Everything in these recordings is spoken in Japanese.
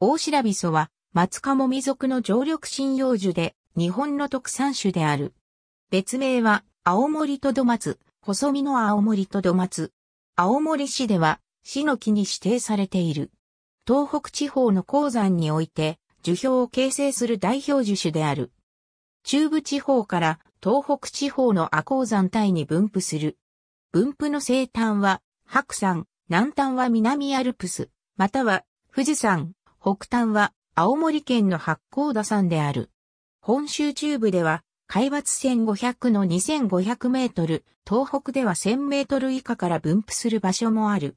大白びそは、松かもみ族の常緑針葉樹で、日本の特産種である。別名は、青森とど松、細身の青森とど松。青森市では、市の木に指定されている。東北地方の鉱山において、樹氷を形成する代表樹種である。中部地方から東北地方の亜鉱山帯に分布する。分布の西端は、白山、南端は南アルプス、または富士山、北端は青森県の八甲田山である。本州中部では海抜1500の2500メートル、東北では1000メートル以下から分布する場所もある。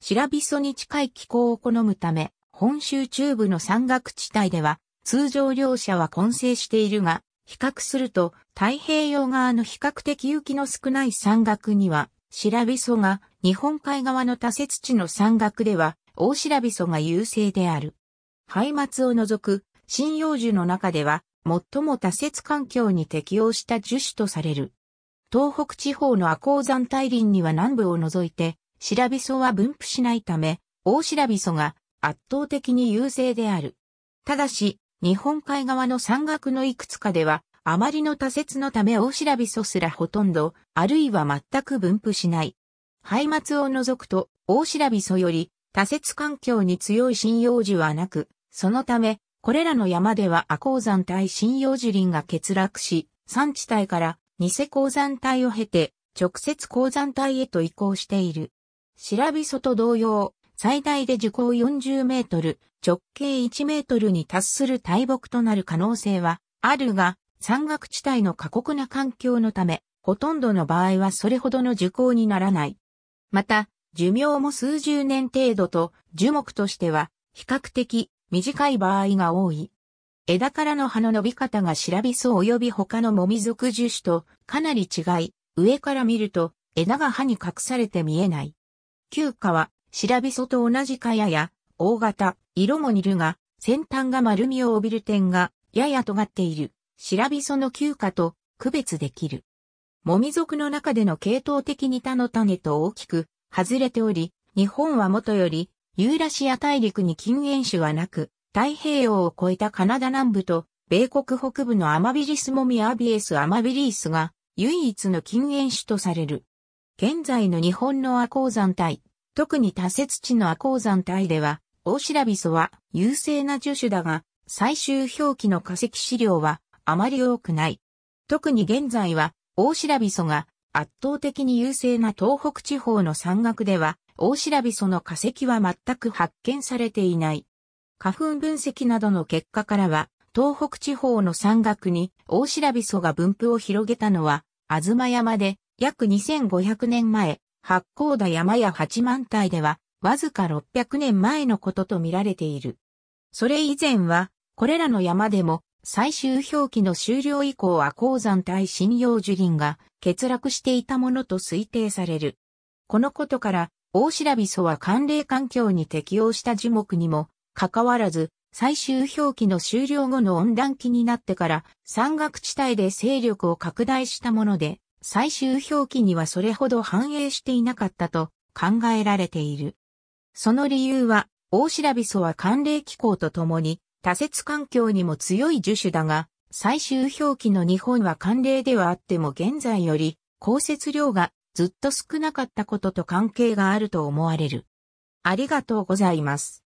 白びそに近い気候を好むため、本州中部の山岳地帯では、通常両者は混成しているが、比較すると太平洋側の比較的雪の少ない山岳には、白びそが日本海側の多雪地の山岳では、大白びそが優勢である。廃末を除く針葉樹の中では最も多節環境に適応した樹種とされる。東北地方の赤鉱山大林には南部を除いて、シラビソは分布しないため、大シラビソが圧倒的に優勢である。ただし、日本海側の山岳のいくつかでは、あまりの多節のため大シラビソすらほとんど、あるいは全く分布しない。廃末を除くと、大シラビソより多節環境に強い針葉樹はなく、そのため、これらの山では亜鉱山帯針葉樹林が欠落し、山地帯から偽鉱山帯を経て、直接鉱山帯へと移行している。白びソと同様、最大で樹高40メートル、直径1メートルに達する大木となる可能性はあるが、山岳地帯の過酷な環境のため、ほとんどの場合はそれほどの樹高にならない。また、寿命も数十年程度と、樹木としては比較的短い場合が多い。枝からの葉の伸び方がシラビ及び他のモミ属樹種とかなり違い、上から見ると枝が葉に隠されて見えない。旧花はシラビソと同じかやや大型、色も似るが、先端が丸みを帯びる点がやや尖っている、シラビソの旧花と区別できる。モミ属の中での系統的に他の種と大きく外れており、日本はもとより、ユーラシア大陸に禁煙種はなく、太平洋を越えたカナダ南部と、米国北部のアマビリスモミアビエスアマビリースが、唯一の禁煙種とされる。現在の日本の亜鉱山帯、特に多雪地の亜鉱山帯では、オオシラビソは優勢な樹種だが、最終表記の化石資料はあまり多くない。特に現在は、オオシラビソが圧倒的に優勢な東北地方の山岳では、大白びその化石は全く発見されていない。花粉分析などの結果からは、東北地方の山岳に大白びそが分布を広げたのは、東山で約2500年前、八甲田山や八幡平では、わずか600年前のことと見られている。それ以前は、これらの山でも最終表記の終了以降は鉱山対針葉樹林が欠落していたものと推定される。このことから、大白ビソは寒冷環境に適応した樹木にも、かかわらず、最終表記の終了後の温暖期になってから、山岳地帯で勢力を拡大したもので、最終表記にはそれほど反映していなかったと考えられている。その理由は、大白ビソは寒冷気候とともに多節環境にも強い樹種だが、最終表記の日本は慣例ではあっても現在より降雪量がずっと少なかったことと関係があると思われる。ありがとうございます。